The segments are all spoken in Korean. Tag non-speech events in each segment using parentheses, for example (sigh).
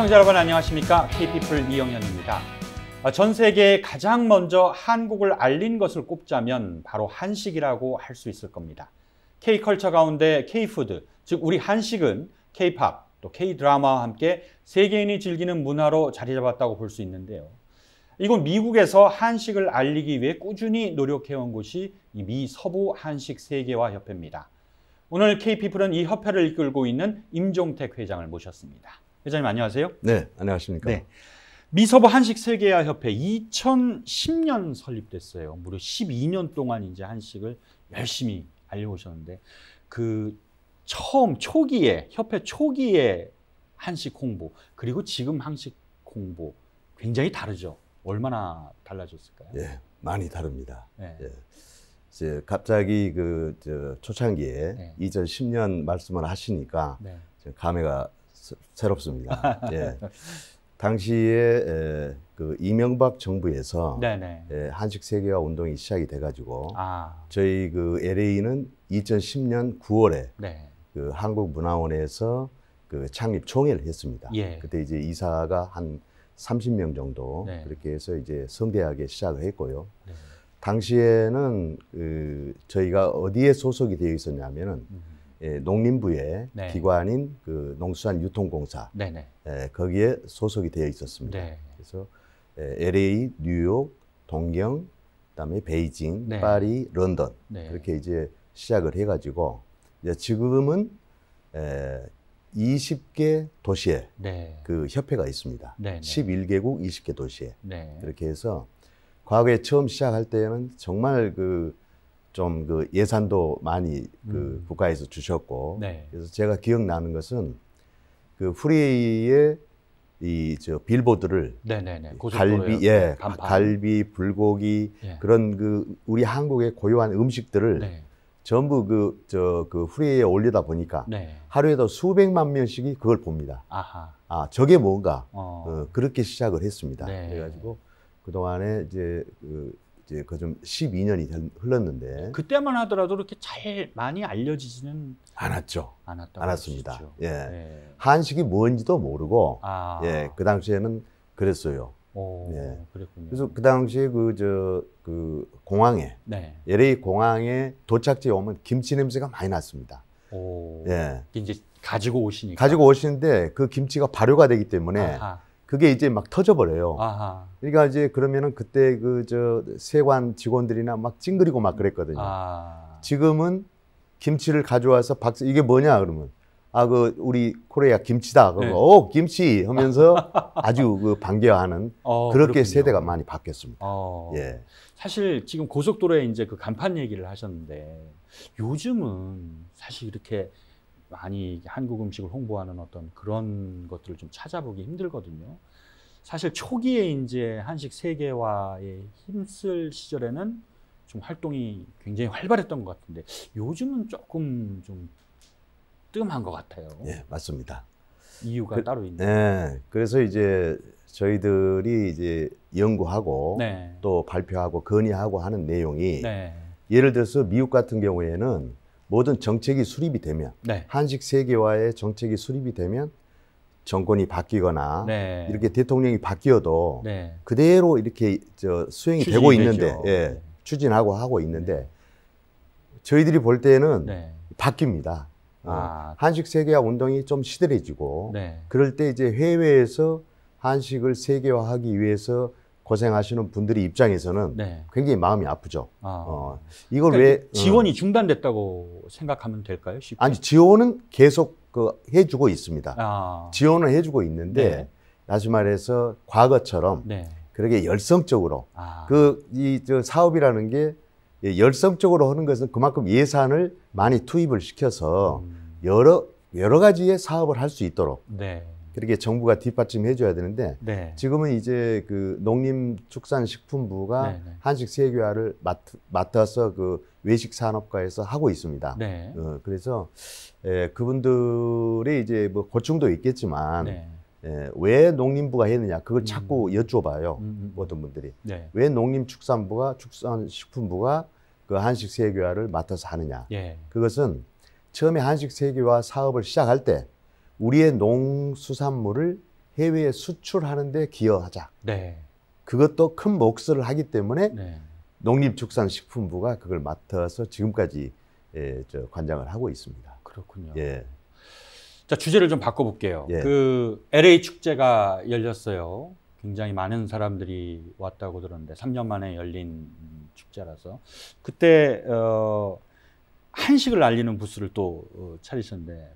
시청자 여러분 안녕하십니까? KP풀 이영현입니다. 어, 전 세계에 가장 먼저 한국을 알린 것을 꼽자면 바로 한식이라고 할 수 있을 겁니다. K컬처 가운데 K푸드, 즉 우리 한식은 K팝, 또 K드라마와 함께 세계인이 즐기는 문화로 자리 잡았다고 볼 수 있는데요. 이건 미국에서 한식을 알리기 위해 꾸준히 노력해온 곳이 미 서부 한식 세계화 협회입니다. 오늘 KP풀은 이 협회를 이끌고 있는 임종택 회장을 모셨습니다. 회장님 안녕하세요. 네, 안녕하십니까. 네. 미서부 한식 세계화 협회 2010년 설립됐어요. 무려 12년 동안 이제 한식을 열심히 알려오셨는데 그 처음 초기에 협회 초기에 한식 홍보 그리고 지금 한식 홍보 굉장히 다르죠. 얼마나 달라졌을까요? 예, 많이 다릅니다. 네. 예. 이제 갑자기 그 초창기에 네. 2010년 말씀을 하시니까 네. 감회가 새롭습니다. (laughs) 예. 당시에 에, 그 이명박 정부에서 네네. 에, 한식 세계화 운동이 시작이 돼가지고 아. 저희 그 LA는 2010년 9월에 네. 그 한국문화원에서 그 창립 총회를 했습니다. 예. 그때 이제 이사가 한 30명 정도 네. 그렇게 해서 이제 성대하게 시작을 했고요. 네. 당시에는 그 저희가 어디에 소속이 되어 있었냐면은 음. 예, 농림부의 네. 기관인 그 농수산 유통공사 네, 네. 예, 거기에 소속이 되어 있었습니다. 네. 그래서 예, LA, 뉴욕, 동경, 그다음에 베이징, 네. 파리, 런던 네. 그렇게 이제 시작을 해가지고 이제 지금은 에, 20개 도시에 그 협회가 있습니다. 11개국 20개 도시에 그렇게 해서 과거에 처음 시작할 때는 정말 그 좀그 예산도 많이 그 음. 국가에서 주셨고 네. 그래서 제가 기억나는 것은 그 프리의 이저 빌보드를 네 네네. 네, 네. 갈비 예 네, 간판. 갈비 불고기 예. 그런 그 우리 한국의 고유한 음식들을 네. 전부 그 저그 후리에 올리다 보니까 네. 하루에도 수백만 명씩이 그걸 봅니다. 아하. 아 저게 뭔가 어. 어 그렇게 시작을 했습니다. 네. 그래가지고 그 동안에 이제 그 이제 그좀 12년이 흘렀는데 그때만 하더라도 그렇게 잘 많이 알려지지는 않았죠. 않았습니다 하시죠. 예. 네. 한식이 뭔지도 모르고 아. 예. 그 당시에는 그랬어요. 오, 예. 그랬군요. 그래서 그 당시에 그 저그 그 공항에 네. LA 공항에 도착지에 오면 김치 냄새가 많이 났습니다. 오. 예. 이제 가지고 오시니까. 가지고 오시는데 그 김치가 발효가 되기 때문에 아하. 그게 이제 막 터져버려요. 아하. 그러니까 이제 그러면은 그때 그 저 세관 직원들이나 막 찡그리고 막 그랬거든요. 아. 지금은 김치를 가져와서 박스 이게 뭐냐 그러면 아 그 우리 코리아 김치다. 그러면 네. 오 어, 김치 하면서 (laughs) 아주 그 반겨하는 어, 그렇게 그렇군요. 세대가 많이 바뀌었습니다. 어. 예. 사실 지금 고속도로에 이제 그 간판 얘기를 하셨는데 요즘은 사실 이렇게 많이 한국 음식을 홍보하는 어떤 그런 것들을 좀 찾아보기 힘들거든요. 사실 초기에 이제 한식 세계화에 힘쓸 시절에는 좀 활동이 굉장히 활발했던 것 같은데 요즘은 조금 좀 뜸한 것 같아요. 예, 맞습니다. 이유가 그, 따로 있네요. 네, 그래서 이제 저희들이 이제 연구하고 네. 또 발표하고 건의하고 하는 내용이 네. 예를 들어서 미국 같은 경우에는 모든 정책이 수립이 되면 네. 한식 세계화의 정책이 수립이 되면 정권이 바뀌거나 네. 이렇게 대통령이 바뀌어도 네. 그대로 이렇게 저 수행이 되고 있는데 예, 네. 추진하고 하고 있는데 저희들이 볼 때는 네. 바뀝니다. 어, 아. 한식 세계화 운동이 좀 시들해지고 네. 그럴 때 이제 해외에서 한식을 세계화하기 위해서 고생하시는 분들이 입장에서는 네. 굉장히 마음이 아프죠. 아. 어, 이걸 그러니까 왜 지원이 음. 중단됐다고 생각하면 될까요? 쉽게? 아니 지원은 계속 그 해주고 있습니다. 아. 지원을 해주고 있는데 네. 다시 말해서 과거처럼 네. 그렇게 열성적으로 아. 그이 저 사업이라는 게 예, 열성적으로 하는 것은 그만큼 예산을 많이 투입을 시켜서 음. 여러 여러 가지의 사업을 할 수 있도록 네. 그렇게 정부가 뒷받침해 줘야 되는데 네. 지금은 이제 그 농림축산식품부가 네, 네. 한식 세계화를 맡, 아서그 외식 산업과에서 하고 있습니다. 네. 어, 그래서 예, 그분들의 이제 뭐 고충도 있겠지만 네. 예, 왜 농림부가 했느냐 그걸 음. 자꾸 음. 여쭤봐요 음. 어떤 분들이 네. 왜 농림축산부가 축산식품부가 그 한식 세계화를 맡아서 하느냐 예. 그것은 처음에 한식 세계화 사업을 시작할 때 우리의 농수산물을 해외에 수출하는 데 기여하자. 네. 그것도 큰 몫을 하기 때문에 네. 농림축산식품부가 그걸 맡아서 지금까지 예, 저 관장을 하고 있습니다. 그렇군요. 예. 자 주제를 좀 바꿔볼게요. 예. 그 LA 축제가 열렸어요. 굉장히 많은 사람들이 왔다고 들었는데 3년 만에 열린 축제라서 그때 어, 한식을 알리는 부스를 또 어, 차리셨는데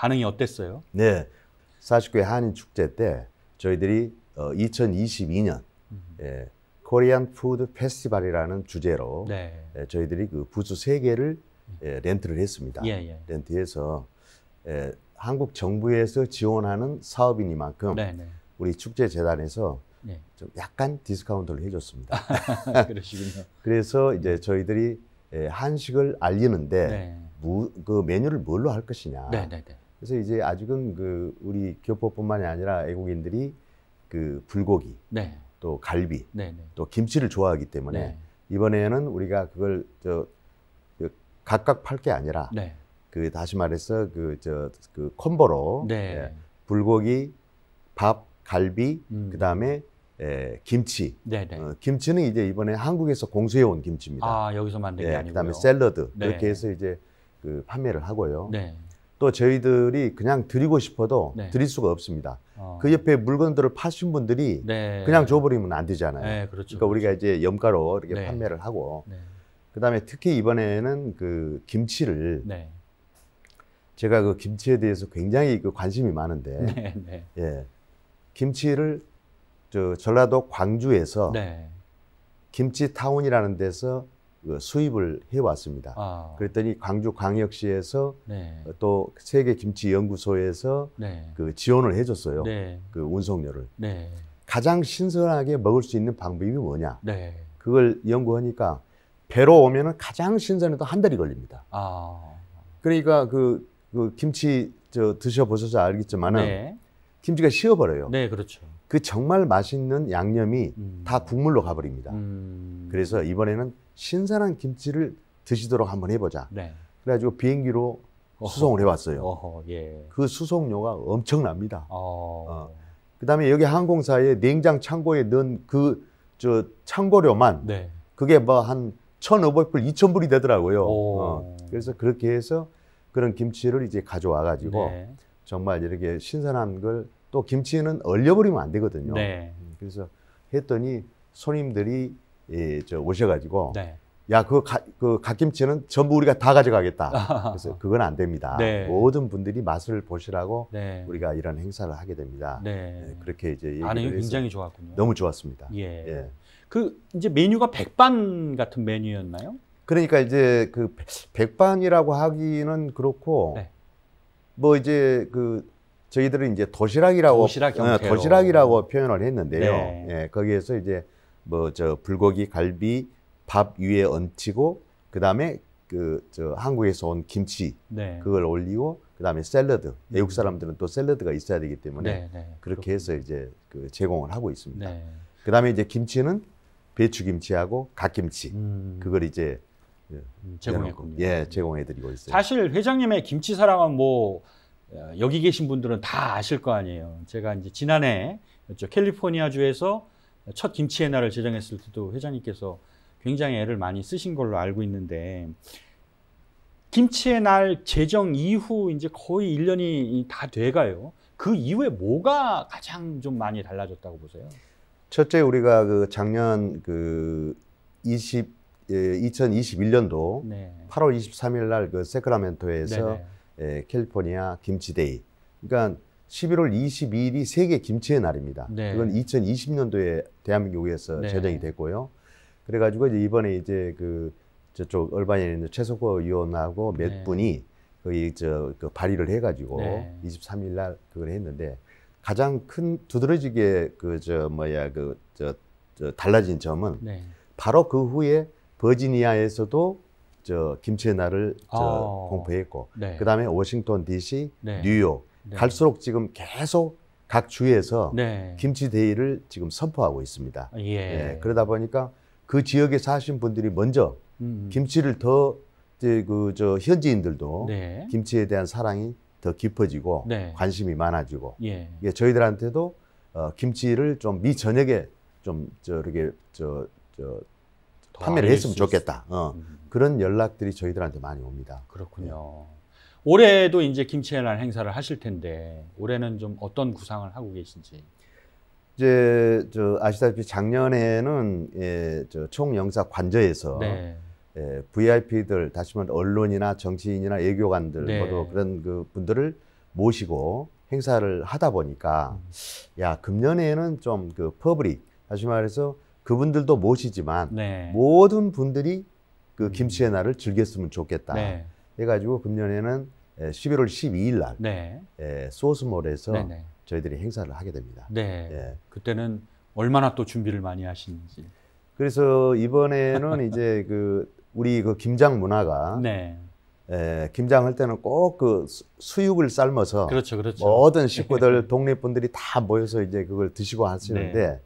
반응이 어땠어요? 네. 49회 한인 축제 때 저희들이 어, 2022년 음. 예, 코리안 푸드 페스티벌이라는 주제로 네. 예, 저희들이 그 부스 세 개를 음. 예, 렌트를 했습니다. 예, 예. 렌트해서 예, 한국 정부에서 지원하는 사업이니만큼 네, 네. 우리 축제 재단에서 네. 좀 약간 디스카운트를 해줬습니다. (laughs) 그러시군요. 그래서 이제 저희들이 예, 한식을 알리는데 네. 무, 그 메뉴를 뭘로 할 것이냐. 네, 네, 그래서 이제 아직은 그 우리 교포뿐만이 아니라 애국인들이 그 불고기, 네. 또 갈비, 네, 네. 또 김치를 좋아하기 때문에 네. 이번에는 우리가 그걸 저, 그 각각 팔 게 아니라 네. 그 다시 말해서 그 저그 그 콤보로 네. 예, 불고기, 밥, 갈비, 음. 그 다음에 예, 김치. 어, 김치는 이제 이번에 한국에서 공수해 온 김치입니다. 아 여기서 만든 예, 게 예, 아니고요. 그다음에 샐러드 네 이렇게 해서 이제 그 판매를 하고요. 또 저희들이 그냥 드리고 싶어도 네. 드릴 수가 없습니다. 어. 그 옆에 물건들을 파신 분들이 네. 그냥 줘버리면 안 되잖아요. 네, 그렇죠. 그러니까 우리가 그렇죠. 이제 염가로 이렇게 네. 판매를 하고 네. 그다음에 특히 이번에는 그 김치를 네. 제가 그 김치에 대해서 굉장히 그 관심이 많은데 예 김치를 저 전라도 광주에서 김치 타운이라는 데서 그 수입을 해왔습니다. 아. 그랬더니 광주광역시에서 네. 또 세계김치연구소에서 네. 그 지원을 해줬어요. 네. 그 운송료를. 네. 가장 신선하게 먹을 수 있는 방법이 뭐냐? 네. 그걸 연구하니까 배로 오면은 가장 신선해도 한 달이 걸립니다. 아. 그러니까 그, 그 김치 저 드셔보셔서 알겠지만은 네. 김치가 쉬어버려요 네, 그렇죠. 그 정말 맛있는 양념이 음. 다 국물로 가버립니다. 음. 그래서 이번에는 신선한 김치를 드시도록 한번 해보자. 네. 그래가지고 비행기로 어허. 수송을 해왔어요. 어허, 예. 그 수송료가 엄청납니다. 어. 어. 그다음에 여기 항공사에 냉장 창고에 넣은 그 저 창고료만 네. 그게 뭐한1 5 0 0불2 0 0 0 불이 되더라고요. 어. 그래서 그렇게 해서 그런 김치를 이제 가져와 가지고 네. 정말 이렇게 신선한 걸또 김치는 얼려버리면 안 되거든요. 네. 음, 그래서 했더니 손님들이 예, 저 오셔가지고 네. 야, 그, 그 갓김치는 전부 우리가 다 가져가겠다. (laughs) 그래서 그건 안 됩니다. 네. 모든 분들이 맛을 보시라고 네. 우리가 이런 행사를 하게 됩니다. 네. 네 그렇게 이제 반응이 굉장히 좋았군요. 너무 좋았습니다. 예. 예. 그 이제 메뉴가 백반 같은 메뉴였나요? 그러니까 이제 그 백반이라고 하기는 그렇고 네. 뭐 이제 그 저희들은 이제 도시락이라고 도시락 어, 형 도시락이라고 표현을 했는데요. 네. 예, 거기에서 이제 뭐 저 불고기, 갈비, 밥 위에 얹히고 그다음에 그 저 한국에서 온 김치 네. 그걸 올리고 그다음에 샐러드. 음. 외국 사람들은 또 샐러드가 있어야 되기 때문에 네, 네, 그렇게 그렇군요. 해서 이제 그 제공을 하고 있습니다. 네. 그다음에 이제 김치는 배추김치하고 갓김치 음. 그걸 이제 예, 음, 제공했군요. 예, 제공해드리고 있어요. 사실 회장님의 김치 사랑은 뭐 여기 계신 분들은 다 아실 거 아니에요. 제가 이제 지난해 캘리포니아 주에서 첫 김치의 날을 제정했을 때도 회장님께서 굉장히 애를 많이 쓰신 걸로 알고 있는데 김치의 날 제정 이후 이제 거의 1년이 다 돼가요. 그 이후에 뭐가 가장 좀 많이 달라졌다고 보세요? 첫째 우리가 그 작년 그 20, 2021년도 예, 네. 8월 23일 날그 세크라멘토에서 네네. 에, 예, 캘리포니아 김치데이. 그러니까 11월 22일이 세계 김치의 날입니다. 네. 그건 2020년도에 대한민국에서 네. 제정이 됐고요. 그래가지고 이제 이번에 이제 그 저쪽 얼바니에 있는 최석호 의원하고 몇 네. 분이 거의 저그 발의를 해가지고 네. 23일 날 그걸 했는데 가장 큰 두드러지게 그 저 뭐야 그저 저 달라진 점은 네. 바로 그 후에 버지니아에서도 저 김치의 날을 저 아. 공포했고 네. 그다음에 워싱턴 DC, 네. 뉴욕 네. 갈수록 지금 계속 각 주에서 네. 김치 데이를 지금 선포하고 있습니다. 아, 예. 예. 그러다 보니까 그 지역에 사신 분들이 먼저 음. 음. 김치를 더 그저 현지인들도 네. 김치에 대한 사랑이 더 깊어지고 관심이 많아지고 예. 예, 저희들한테도 어, 김치를 좀미 저녁에 좀 저렇게 저, 저 판매를 아, 했으면 좋겠다. 어. 음. 그런 연락들이 저희들한테 많이 옵니다. 그렇군요. 예. 올해도 이제 김치의 날 행사를 하실 텐데 올해는 좀 어떤 구상을 하고 계신지. 이제 저 아시다시피 작년에는 예, 저 총영사 관저에서 네. 예, VIP들 다시 말해 언론이나 정치인이나 애교관들 네. 그런 그 분들을 모시고 행사를 하다 보니까 음. 야 금년에는 좀 그 퍼블릭 다시 말해서 그분들도 모시지만 네. 모든 분들이 그 음. 김치의 날을 즐겼으면 좋겠다. 네. 해가지고 금년에는 11월 12일 날 네. 예, 소스몰에서 네네. 네. 저희들이 행사를 하게 됩니다. 네. 예. 그때는 얼마나 또 준비를 많이 하시는지. 그래서 이번에는 (laughs) 이제 그 우리 그 김장 문화가 네. 예, 김장할 때는 꼭 그 수육을 삶아서 그렇죠, 그렇죠. 모든 식구들 (laughs) 동네 분들이 다 모여서 이제 그걸 드시고 하시는데 네.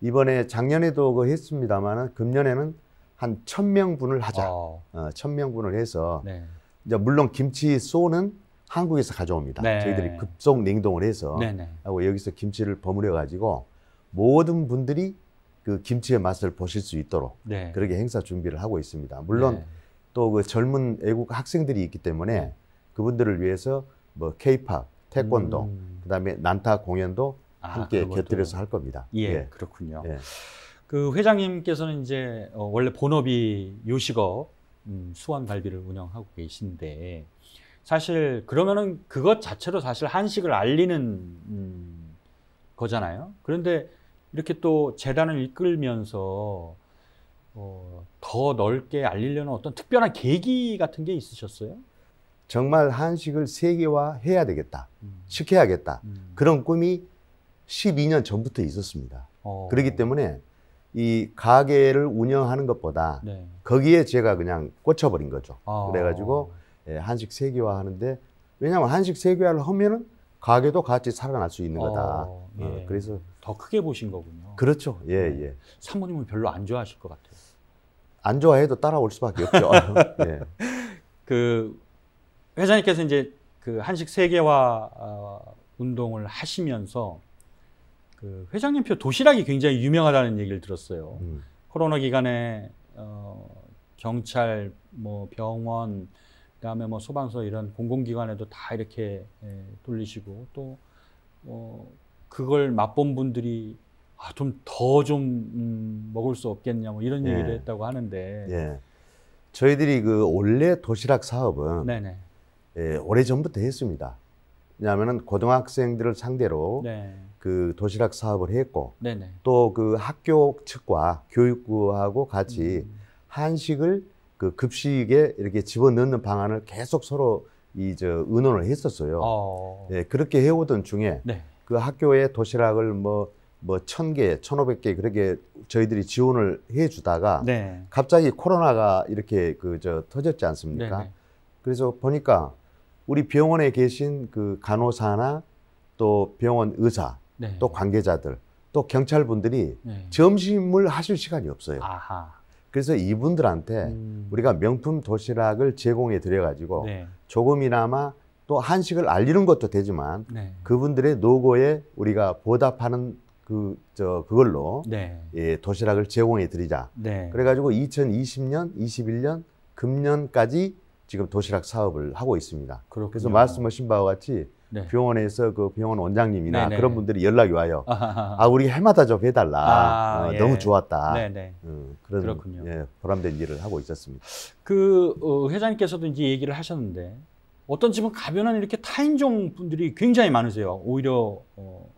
이번에 작년에도 그 했습니다만은 금년에는 한1 0 0 0명분을 하자. 아. 어, 1 0 0 0명분을 해서 네. 이제 물론 김치 소는 한국에서 가져옵니다. 네. 저희들이 급속 냉동을 해서 네네. 네. 하고 여기서 김치를 버무려 가지고 모든 분들이 그 김치의 맛을 보실 수 있도록 네. 그렇게 행사 준비를 하고 있습니다. 물론 네. 또그 젊은 외국 학생들이 있기 때문에 그분들을 위해서 뭐 케이팝, 태권도, 음. 그다음에 난타 공연도 아, 함께 아, 곁들여서 할 겁니다. 예, 예. 그렇군요. 예. 그 회장님께서는 이제 어, 원래 본업이 요식업 음, 수원 갈비를 운영하고 계신데 사실 그러면은 그것 자체로 사실 한식을 알리는 음, 거잖아요. 그런데 이렇게 또 재단을 이끌면서 어, 더 넓게 알리려는 어떤 특별한 계기 같은 게 있으셨어요? 정말 한식을 세계화해야 되겠다, 음. 시켜야겠다 음. 그런 꿈이 12년 전부터 있었습니다. 어. 그렇기 때문에 이 가게를 운영하는 것보다 네. 거기에 제가 그냥 꽂혀버린 거죠. 아. 그래가지고 예, 한식 세계화 하는데 왜냐하면 한식 세계화를 하면은 가게도 같이 살아날 수 있는 거다. 어, 예. 어, 그래서 더 크게 보신 거군요. 그렇죠. 예, 네. 예. 사모님은 별로 안 좋아하실 것 같아요. 안 좋아해도 따라올 수밖에 없죠. (laughs) (laughs) 예. 그 회장님께서 이제 그 한식 세계화 어, 운동을 하시면서 그 회장님표 도시락이 굉장히 유명하다는 얘기를 들었어요. 음. 코로나 기간에 어, 경찰, 뭐 병원, 그다음에 뭐 소방서 이런 공공기관에도 다 이렇게 예, 돌리시고 또 어, 그걸 맛본 분들이 아, 좀 더좀 좀, 음, 먹을 수 없겠냐 뭐 이런 예. 얘기를 예. 했다고 하는데 예. 저희들이 그 원래 도시락 사업은 네네. 예, 오래 전부터 했습니다. 왜냐하면 고등학생들을 상대로 네. 그 도시락 사업을 했고 또 그 학교 측과 교육부하고 같이 음. 한식을 그 급식에 이렇게 집어넣는 방안을 계속 서로 이 저 의논을 했었어요. 어. 네, 그렇게 해오던 중에 네. 그 학교에 도시락을 뭐뭐 천개 천오백 개 그렇게 저희들이 지원을 해 주다가 네. 갑자기 코로나가 이렇게 그 저 터졌지 않습니까? 그래서 보니까 우리 병원에 계신 그 간호사나 또 병원 의사 네. 또 관계자들, 또 경찰분들이 네. 점심을 하실 시간이 없어요. 아하. 그래서 이분들한테 음. 우리가 명품 도시락을 제공해 드려가지고 네. 조금이나마 또 한식을 알리는 것도 되지만 네. 그분들의 노고에 우리가 보답하는 그 저 그걸로 네. 예, 도시락을 제공해 드리자. 네. 그래가지고 2020년, 21년, 금년까지 지금 도시락 사업을 하고 있습니다. 그렇군요. 그래서 말씀하신 바와 같이 네. 병원에서 그 병원 원장님이나 네네. 네. 그런 분들이 연락이 와요. 아하하. 아 우리 해마다 좀 해달라. 아, 어, 예. 너무 좋았다. 음, 그런 그렇군요. 예, 보람된 일을 하고 있었습니다. 그 어, 회장님께서도 이제 얘기를 하셨는데 어떤 집은 가면은 이렇게 타인종 분들이 굉장히 많으세요. 오히려 어,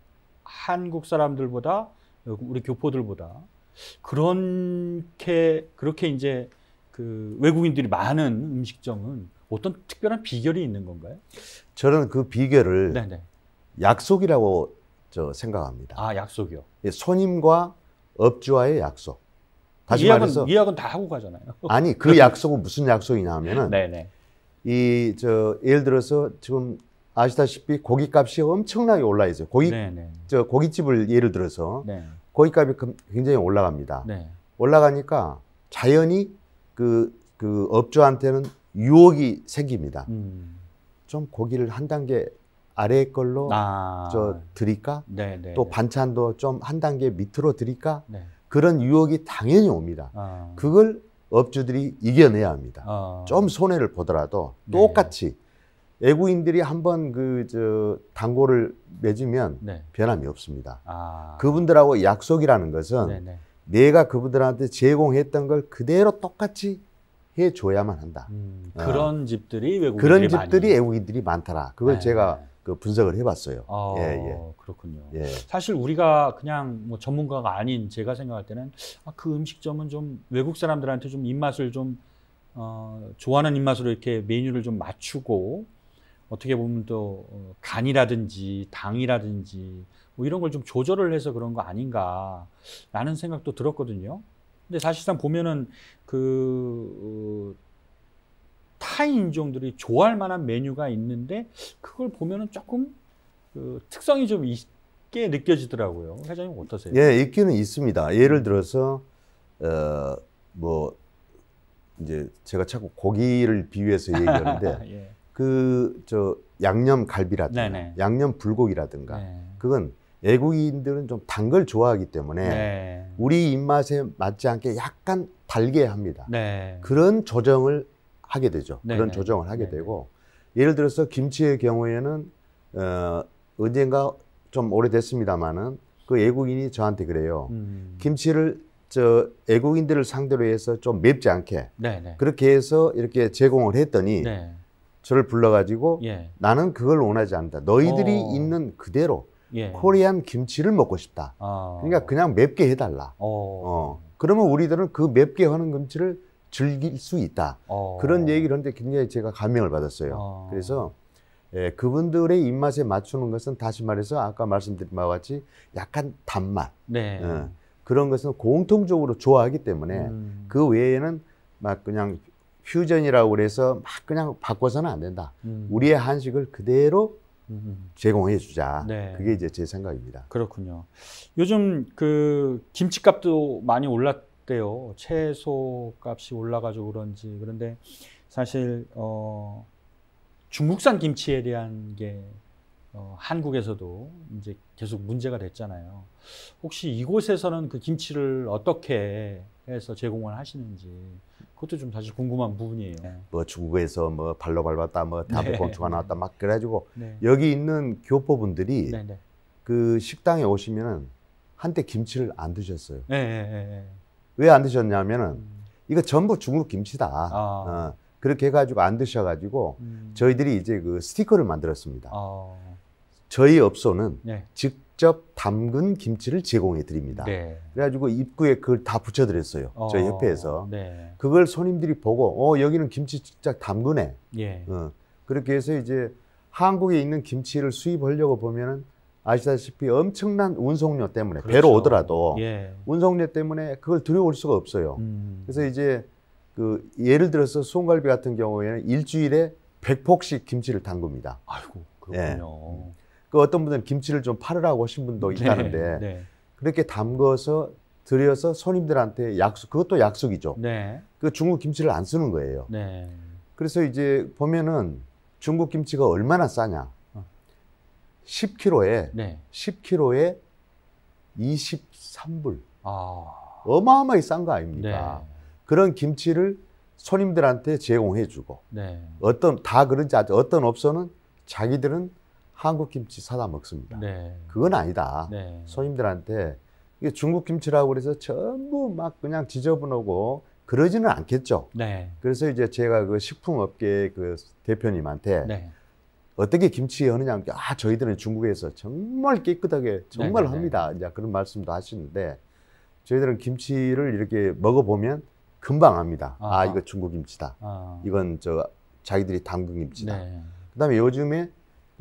한국 사람들보다 어, 우리 교포들보다 그렇게 그렇게 이제 그 외국인들이 많은 음식점은 어떤 특별한 비결이 있는 건가요? 저는 그 비결을 네네. 네. 약속이라고 저 생각합니다. 아 약속이요. 예, 손님과 업주와의 약속. 다시 예약은, 말해서 예약은 다 하고 가잖아요. 아니 그 (laughs) 약속은 무슨 약속이냐면은 네, 네. 이저 예를 들어서 지금 아시다시피 고기값이 엄청나게 올라 있어요. 고기 저 고깃집을 예를 들어서 네. 고기값이 굉장히 올라갑니다. 네. 올라가니까 자연히 그, 그 업주한테는 유혹이 생깁니다. 음. 좀 고기를 한 단계 아래 걸로 아. 저 드릴까? 네네. 또 네. 반찬도 좀 한 단계 밑으로 드릴까? 네. 그런 유혹이 당연히 옵니다. 아. 그걸 업주들이 이겨내야 합니다. 아. 좀 손해를 보더라도 네. 똑같이 애국인들이 한번 그저 단골을 맺으면 네. 변함이 없습니다. 아. 그분들하고 약속이라는 것은 네네. 네. 내가 그분들한테 제공했던 걸 그대로 똑같이 해줘야만 한다. 음, 그런 어. 집들이 외국인 그런 집들이 많이... 외국인들이 많더라. 그걸 네. 제가 그 분석을 해봤어요. 아, 예, 예. 그렇군요. 예. 사실 우리가 그냥 뭐 전문가가 아닌 제가 생각할 때는 아, 그 음식점은 좀 외국 사람들한테 좀 입맛을 좀 어, 좋아하는 입맛으로 이렇게 메뉴를 좀 맞추고 어떻게 보면 또 어, 간이라든지 당이라든지 뭐 이런 걸 좀 조절을 해서 그런 거 아닌가라는 생각도 들었거든요. 근데 사실상 보면은 그타 어, 인종들이 좋아할 만한 메뉴가 있는데 그걸 보면은 조금 그 특성이 좀 있게 느껴지더라고요. 회장님 어떠세요? 예, 있기는 있습니다. 예를 들어서 어, 뭐 이제 제가 자꾸 고기를 비유해서 (laughs) 얘기하는데 예. 그저 양념 갈비라든가 네네. 양념 불고기라든가 네. 그건 외국인들은 좀 단 걸 좋아하기 때문에 네. 우리 입맛에 맞지 않게 약간 달게 합니다. 네. 그런 조정을 하게 되죠. 네 그런 조정을 하게 네 되고 예를 들어서 김치의 경우에는 어, 언젠가 좀 오래됐습니다만은 그 외국인이 저한테 그래요. 음. 김치를 저 외국인들을 상대로 해서 좀 맵지 않게 네, 네 그렇게 해서 이렇게 제공을 했더니 네. 저를 불러가지고 예. 나는 그걸 원하지 않는다. 너희들이 오. 있는 그대로 예. 코리안 김치를 먹고 싶다. 아. 그러니까 그냥 맵게 해달라. 오. 어. 어. 그러면 우리들은 그 맵게 하는 김치를 즐길 수 있다. 오. 어. 그런 얘기를 하는데 굉장히 제가 감명을 받았어요. 오. 어. 그래서 예, 그분들의 입맛에 맞추는 것은 다시 말해서 아까 말씀드린 바와 같이 약간 단맛. 네. 예, 그런 것은 공통적으로 좋아하기 때문에 음. 그 외에는 막 그냥 퓨전이라고 그래서 막 그냥 바꿔서는 안 된다. 음. 우리의 한식을 그대로 음. 제공해 주자. 네. 그게 이제 제 생각입니다. 그렇군요. 요즘 그 김치값도 많이 올랐대요. 채소값이 올라가지고 그런지 그런데 사실 어 중국산 김치에 대한 게 어, 한국에서도 이제 계속 문제가 됐잖아요. 혹시 이곳에서는 그 김치를 어떻게 해서 제공을 하시는지 그것도 좀 사실 궁금한 부분이에요. 네. 뭐 중국에서 뭐 발로 밟았다, 뭐 담배 네. 봉투가 네. 나왔다 막 그래가지고 네. 여기 있는 교포분들이 네, 네. 그 식당에 오시면은 한때 김치를 안 드셨어요. 왜 안 드셨냐면은 음. 이거 전부 중국 김치다. 아. 어, 그렇게 해가지고 안 드셔가지고 음. 저희들이 이제 그 스티커를 만들었습니다. 아. 저희 업소는 네. 직접 담근 김치를 제공해 드립니다. 네. 그래가지고 입구에 그걸 다 붙여드렸어요. 어, 저희 협회에서. 네. 그걸 손님들이 보고, 어, 여기는 김치 직접 담그네. 예. 어, 그렇게 해서 이제 한국에 있는 김치를 수입하려고 보면은 아시다시피 엄청난 운송료 때문에 그렇죠. 배로 오더라도 예. 운송료 때문에 그걸 들여올 수가 없어요. 음. 그래서 이제 그 예를 들어서 수원갈비 같은 경우에는 일주일에 백폭씩 김치를 담굽니다. 아이고 예. 그렇군요. 예. 그 어떤 분들은 김치를 좀 팔으라고 하신 분도 네, 있다는데 네. 그렇게 담궈서 드려서 손님들한테 약속 그것도 약속이죠. 네. 그 중국 김치를 안 쓰는 거예요. 네. 그래서 이제 보면은 중국 김치가 얼마나 싸냐? 10kg에 네. 10kg에 23불. 아. 어마어마하게 싼 거 아닙니까? 네. 그런 김치를 손님들한테 제공해주고 네. 어떤 다 그런지 아죠 어떤 업소는 자기들은 한국 김치 사다 먹습니다. 네. 그건 아니다. 네. 손님들한테 이게 중국 김치라고 그래서 전부 막 그냥 지저분하고 그러지는 않겠죠. 네. 그래서 이제 제가 그 식품업계 그 대표님한테 네. 어떻게 김치 하느냐 하면 아 저희들은 중국에서 정말 깨끗하게 정말 네, 네, 합니다. 이제 그런 말씀도 하시는데 저희들은 김치를 이렇게 먹어보면 금방 압니다. 아, 아 이거 중국 김치다. 아. 이건 저 자기들이 담근 김치다. 그다음에 요즘에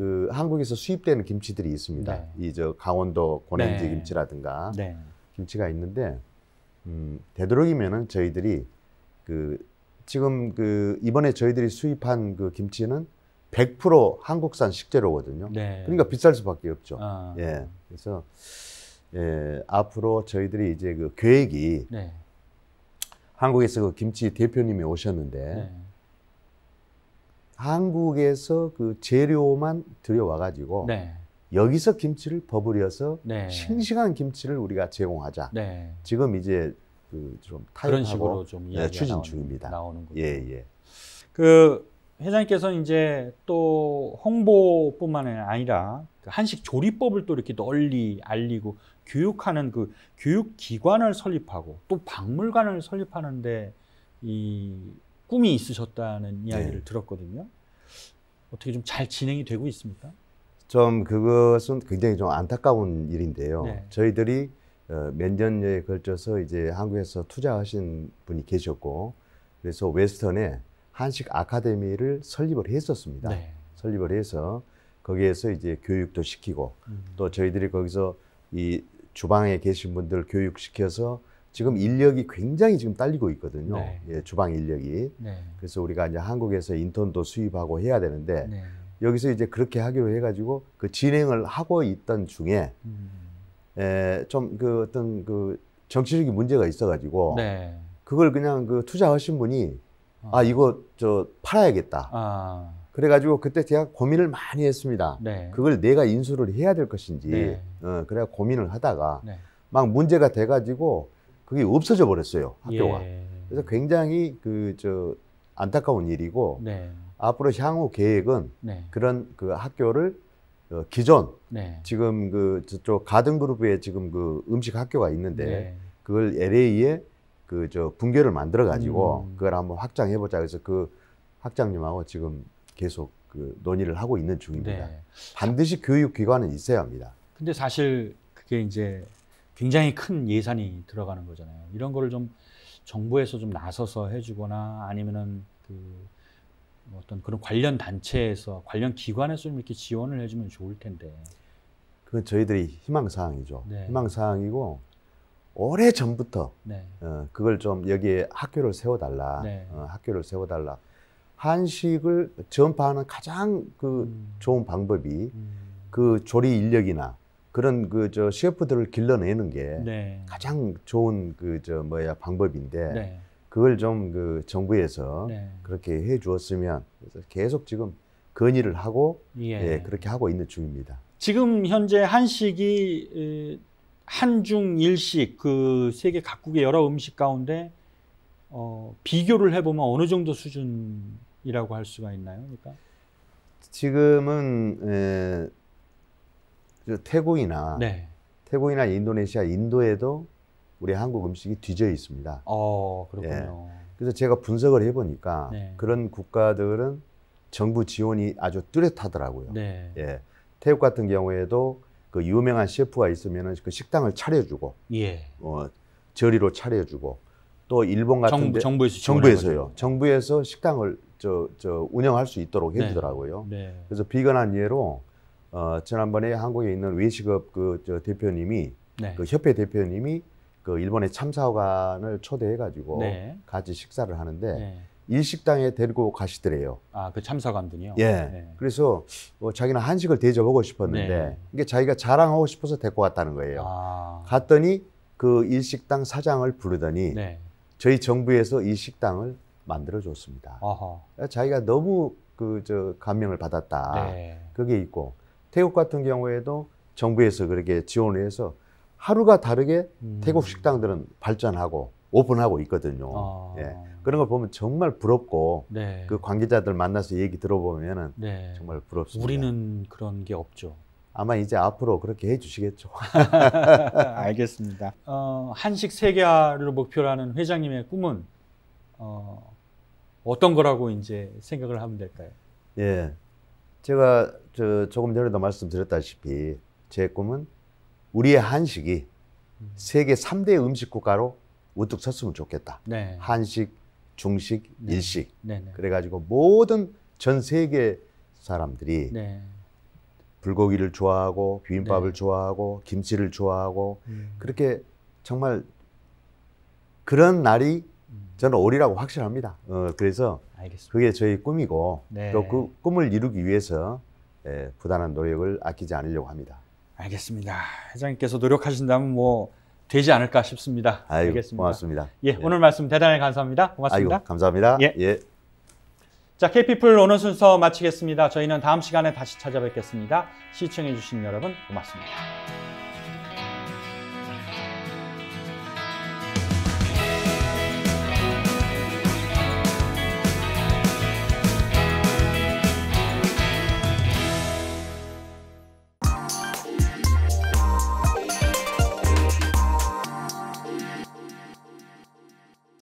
그 한국에서 수입되는 김치들이 있습니다. 네. 이저 강원도 고냉지 네. 김치라든가 네. 김치가 있는데 음, 되도록이면은 저희들이 그 지금 그 이번에 저희들이 수입한 그 김치는 100% 한국산 식재료거든요. 네. 그러니까 비쌀 수밖에 없죠. 아. 예. 그래서 예, 앞으로 저희들이 이제 그 계획이 네. 한국에서 그 김치 대표님이 오셨는데 네. 한국에서 그 재료만 들여와가지고 네. 여기서 김치를 버무려서 네. 싱싱한 김치를 우리가 제공하자. 네. 지금 이제 그좀 그런 식으로 좀 예, 추진 나오는, 중입니다. 나오는군요. 예, 예. 그 회장님께서 는 이제 또 홍보뿐만 아니라 그 한식 조리법을 또 이렇게 널리 알리고 교육하는 그 교육 기관을 설립하고 또 박물관을 설립하는데 이 꿈이 있으셨다는 네. 이야기를 네. 들었거든요. 어떻게 좀 잘 진행이 되고 있습니까? 좀 그것은 굉장히 좀 안타까운 일인데요. 네. 저희들이 어, 몇 년에 걸쳐서 이제 한국에서 투자하신 분이 계셨고 그래서 웨스턴에 한식 아카데미를 설립을 했었습니다. 네. 설립을 해서 거기에서 이제 교육도 시키고 음. 또 저희들이 거기서 이 주방에 계신 분들 교육시켜서 지금 인력이 굉장히 지금 딸리고 있거든요. 네. 예, 주방 인력이. 네. 그래서 우리가 이제 한국에서 인턴도 수입하고 해야 되는데 네. 여기서 이제 그렇게 하기로 해가지고 그 진행을 하고 있던 중에 음. 예, 좀그 어떤 그 정치적인 문제가 있어가지고 네. 그걸 그냥 그 투자하신 분이 아, 아 이거 저 팔아야겠다. 아. 그래가지고 그때 제가 고민을 많이 했습니다. 네. 그걸 내가 인수를 해야 될 것인지. 네. 어, 그래가 고민을 하다가 막 문제가 돼가지고. 그게 없어져 버렸어요 학교가. 예. 그래서 굉장히 그 저 안타까운 일이고 네. 앞으로 향후 계획은 네. 그런 그 학교를 어, 기존 네. 지금 그 저쪽 가든 그룹에 지금 그 음식 학교가 있는데 네. 그걸 LA에 그 저 분교를 만들어 가지고 음. 그걸 한번 확장해 보자 그래서 그 학장님하고 지금 계속 그 논의를 하고 있는 중입니다. 네. 반드시 교육 기관은 있어야 합니다. 근데 사실 그게 이제 굉장히 큰 예산이 들어가는 거잖아요. 이런 거를 좀 정부에서 좀 나서서 해주거나 아니면은 그 뭐 어떤 그런 관련 단체에서 관련 기관에서 좀 이렇게 지원을 해주면 좋을 텐데. 그건 저희들이 희망 사항이죠. 네. 희망 사항이고 오래 전부터 네. 어, 그걸 좀 여기에 학교를 세워달라. 네. 어, 학교를 세워달라. 한식을 전파하는 가장 그 음. 좋은 방법이 음. 그 조리 인력이나 그런 그 저 셰프들을 길러내는 게 네. 가장 좋은 그 저 뭐야 방법인데 네. 그걸 좀 그 정부에서 네. 그렇게 해 주었으면 그래서 계속 지금 건의를 하고 예. 예. 그렇게 하고 있는 중입니다. 지금 현재 한식이 어, 한중 일식 그 세계 각국의 여러 음식 가운데 어, 비교를 해보면 어느 정도 수준이라고 할 수가 있나요? 그러니까 지금은 에, 예, 그 태국이나 네. 태국이나 인도네시아, 인도에도 우리 한국 음식이 뒤져 있습니다. 어, 그렇군요. 예. 그래서 제가 분석을 해보니까 네. 그런 국가들은 정부 지원이 아주 뚜렷하더라고요. 네. 예. 태국 같은 경우에도 그 유명한 셰프가 있으면그 식당을 차려주고, 예. 어, 저리로 차려주고, 또 일본 같은 정부, 데 정부에서 정부에서요. 정부에서 식당을 저, 저 운영할 수 있도록 네. 해주더라고요. 네. 그래서 비건한 예로 어, 지난번에 한국에 있는 외식업 그저 대표님이 네. 그 협회 대표님이 그 일본의 참사관을 초대해가지고 네. 같이 식사를 하는데 네. 일식당에 데리고 가시더래요. 아, 그 참사관분이요? 예. 네. 그래서 어, 자기는 한식을 대접하고 싶었는데 네. 이게 자기가 자랑하고 싶어서 데리고 갔다는 거예요. 아. 갔더니 그 일식당 사장을 부르더니 네. 저희 정부에서 이 식당을 만들어 줬습니다. 자기가 너무 그 저 감명을 받았다. 네. 그게 있고 태국 같은 경우에도 정부에서 그렇게 지원을 해서 하루가 다르게 음. 태국 식당들은 발전하고 오픈하고 있거든요. 아. 예. 그런 걸 보면 정말 부럽고 네. 그 관계자들 만나서 얘기 들어보면은 네. 정말 부럽습니다. 우리는 그런 게 없죠. 아마 이제 앞으로 그렇게 해주시겠죠. (laughs) 알겠습니다. 어, 한식 세계화를 목표로 하는 회장님의 꿈은 어, 어떤 거라고 이제 생각을 하면 될까요? 예, 제가 저 조금 전에도 말씀드렸다시피 제 꿈은 우리의 한식이 세계 3대 음식 국가로 우뚝 섰으면 좋겠다. 네. 한식, 중식, 네. 일식. 네. 네. 그래가지고 모든 전 세계 사람들이 네. 불고기를 좋아하고 비빔밥을 네. 좋아하고 김치를 좋아하고 음. 그렇게 정말 그런 날이 음. 저는 오리라고 확신합니다. 어, 그래서 알겠습니다. 그게 저희 꿈이고 또 그 꿈을 이루기 위해서 예, 부단한 노력을 아끼지 않으려고 합니다. 알겠습니다. 회장님께서 노력하신다면 뭐 되지 않을까 싶습니다. 아이고, 알겠습니다. 고맙습니다. 예, 예, 오늘 말씀 대단히 감사합니다. 고맙습니다. 아이고, 감사합니다. 예. 예. 자, KP풀 오늘 순서 마치겠습니다. 저희는 다음 시간에 다시 찾아뵙겠습니다. 시청해주신 여러분 고맙습니다.